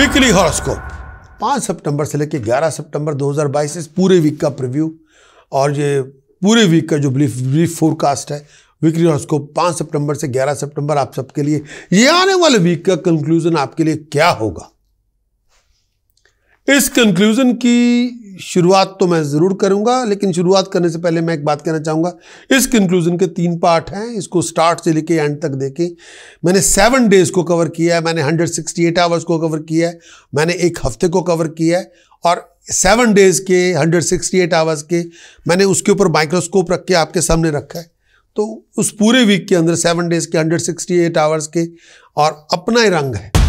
weekly horoscope पाँच सितंबर से लेकर ग्यारह सितंबर 2022 इस पूरे वीक का प्रिव्यू और ये पूरे वीक का जो ब्रीफ ब्रीफ फोरकास्ट है वीकली हॉरोस्कोप पाँच सितंबर से ग्यारह सितंबर आप सबके लिए ये आने वाले वीक का कंक्लूजन आपके लिए क्या होगा इस कंक्लूज़न की शुरुआत तो मैं ज़रूर करूंगा लेकिन शुरुआत करने से पहले मैं एक बात कहना चाहूंगा इस कंक्लूज़न के तीन पार्ट हैं इसको स्टार्ट से लेके एंड तक देखें मैंने सेवन डेज़ को कवर किया है मैंने 168 आवर्स को कवर किया है मैंने एक हफ्ते को कवर किया है और सेवन डेज़ के 168 आवर्स के मैंने उसके ऊपर माइक्रोस्कोप रख के आपके सामने रखा है तो उस पूरे वीक के अंदर सेवन डेज़ के हंड्रेड आवर्स के और अपना ही रंग है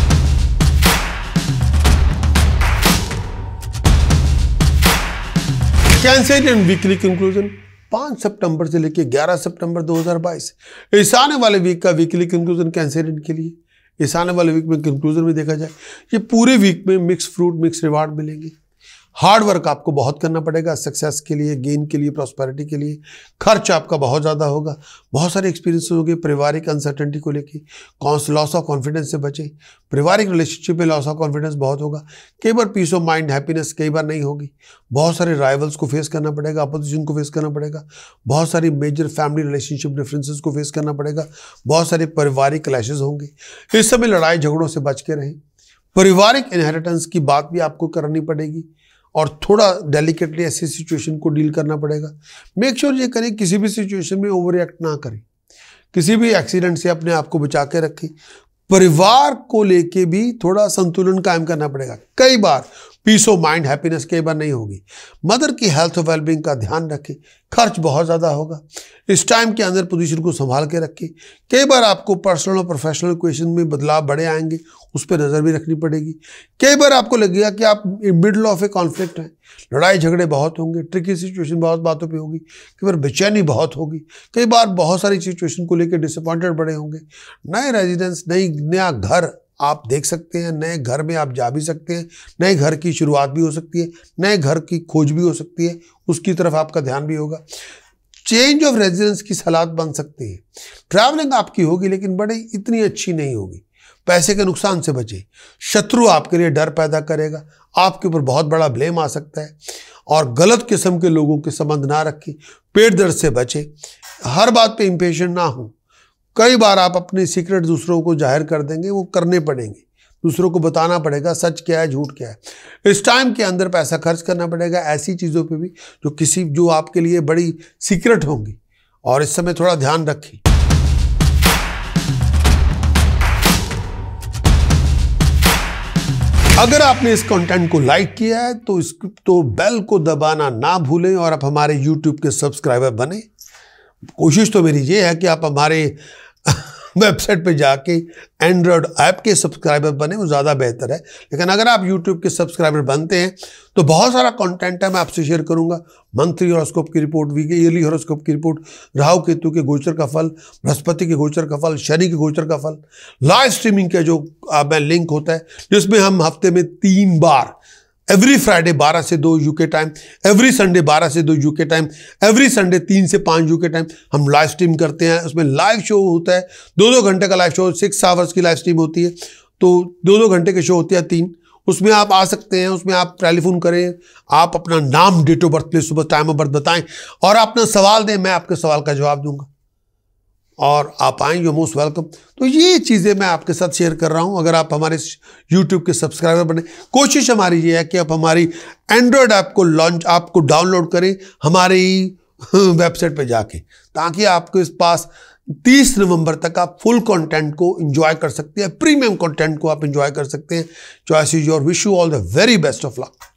कैंसेट एंड वीकली कंक्लूजन 5 सितंबर से लेकर 11 सितंबर 2022 इस आने वाले वीक का वीकली कंक्लूजन कैंसेट के लिए इस आने वाले वीक में कंक्लूजन में देखा जाए ये पूरे वीक में मिक्स फ्रूट मिक्स रिवार्ड मिलेंगे हार्ड वर्क आपको बहुत करना पड़ेगा सक्सेस के लिए गेन के लिए प्रॉस्पेरिटी के लिए खर्च आपका बहुत ज़्यादा होगा बहुत सारे एक्सपीरियंस होंगे पारिवारिक अनसर्टेनिटी को लेके कौन से लॉस ऑफ कॉन्फिडेंस से बचें पारिवारिक रिलेशनशिप में लॉस ऑफ कॉन्फिडेंस बहुत होगा कई बार पीस ऑफ माइंड हैप्पीनेस कई बार नहीं होगी बहुत सारे राइवल्स को फेस करना पड़ेगा अपोजिशन को फेस करना पड़ेगा बहुत सारी मेजर फैमिली रिलेशनशिप डिफरेंसेज को फेस करना पड़ेगा बहुत सारे पारिवारिक क्लैशेज होंगे इस समय लड़ाई झगड़ों से बच के रहें पारिवारिक इनहेरिटेंस की बात भी आपको करनी पड़ेगी और थोड़ा डेलिकेटली ऐसी सिचुएशन को डील करना पड़ेगा मेक श्योर ये करें किसी भी सिचुएशन में ओवर रिएक्ट ना करें किसी भी एक्सीडेंट से अपने आप को बचा के रखें परिवार को लेके भी थोड़ा संतुलन कायम करना पड़ेगा कई बार पीस ऑफ माइंड हैप्पीनेस कई बार नहीं होगी मदर की हेल्थ और वेलबींग का ध्यान रखें खर्च बहुत ज़्यादा होगा इस टाइम के अंदर पोजीशन को संभाल के रखें कई बार आपको पर्सनल और प्रोफेशनल क्वेश्चन में बदलाव बड़े आएंगे उस पर नज़र भी रखनी पड़ेगी कई बार आपको लगेगा कि आप मिडल ऑफ ए कॉन्फ्लिक्ट हैं लड़ाई झगड़े बहुत होंगे ट्रिकी सिचुएशन बहुत बातों पे होगी कई बार बेचैनी बहुत होगी कई बार बहुत सारी सिचुएशन को लेकर डिसअपॉइंटेड बड़े होंगे नए रेजिडेंस नई नया घर आप देख सकते हैं नए घर में आप जा भी सकते हैं नए घर की शुरुआत भी हो सकती है नए घर की खोज भी हो सकती है उसकी तरफ आपका ध्यान भी होगा चेंज ऑफ रेजिडेंस की सलाह बन सकती है ट्रैवलिंग आपकी होगी लेकिन बड़े इतनी अच्छी नहीं होगी पैसे के नुकसान से बचे शत्रु आपके लिए डर पैदा करेगा आपके ऊपर बहुत बड़ा ब्लेम आ सकता है और गलत किस्म के लोगों के संबंध ना रखें पेट दर्द से बचे हर बात पे इम्पेशन ना हो कई बार आप अपने सीक्रेट दूसरों को जाहिर कर देंगे वो करने पड़ेंगे दूसरों को बताना पड़ेगा सच क्या है झूठ क्या है इस टाइम के अंदर पैसा खर्च करना पड़ेगा ऐसी चीज़ों पे भी जो किसी जो आपके लिए बड़ी सीक्रेट होंगी और इस समय थोड़ा ध्यान रखें अगर आपने इस कंटेंट को लाइक किया है तो इस तो बेल को दबाना ना भूलें और आप हमारे यूट्यूब के सब्सक्राइबर बनें कोशिश तो मेरी ये है कि आप हमारे वेबसाइट पे जाके एंड्रॉयड ऐप के सब्सक्राइबर बने वो ज़्यादा बेहतर है लेकिन अगर आप यूट्यूब के सब्सक्राइबर बनते हैं तो बहुत सारा कंटेंट है मैं आपसे शेयर करूंगा मंथली हॉरोस्कोप की रिपोर्ट वीक ईयरली हॉरोस्कोप की रिपोर्ट राहु केतु के गोचर का फल बृहस्पति के गोचर का फल शनि के गोचर का फल लाइव स्ट्रीमिंग का जो मैं लिंक होता है जिसमें हम हफ्ते में तीन बार एवरी फ्राइडे 12 से 2 यूके टाइम एवरी संडे 12 से 2 यूके टाइम एवरी संडे 3 से 5 यूके टाइम हम लाइव स्ट्रीम करते हैं उसमें लाइव शो होता है दो दो घंटे का लाइव शो सिक्स आवर्स की लाइव स्ट्रीम होती है तो दो दो घंटे के शो होते हैं तीन उसमें आप आ सकते हैं उसमें आप टेलीफोन करें आप अपना नाम डेट ऑफ बर्थ प्लेस सुबह टाइम ऑफ बर्थ बताएं और अपना सवाल दें मैं आपके सवाल का जवाब दूंगा और आप आएँ यू मोस्ट वेलकम तो ये चीज़ें मैं आपके साथ शेयर कर रहा हूँ अगर आप हमारे यूट्यूब के सब्सक्राइबर बने कोशिश हमारी ये है कि आप हमारी एंड्रॉयड ऐप को लॉन्च आपको डाउनलोड करें हमारी वेबसाइट पे जाके ताकि आपके पास 30 नवंबर तक आप फुल कंटेंट को एंजॉय कर सकते हैं प्रीमियम कंटेंट को आप एंजॉय कर सकते हैं choice is your wish you all the very best of luck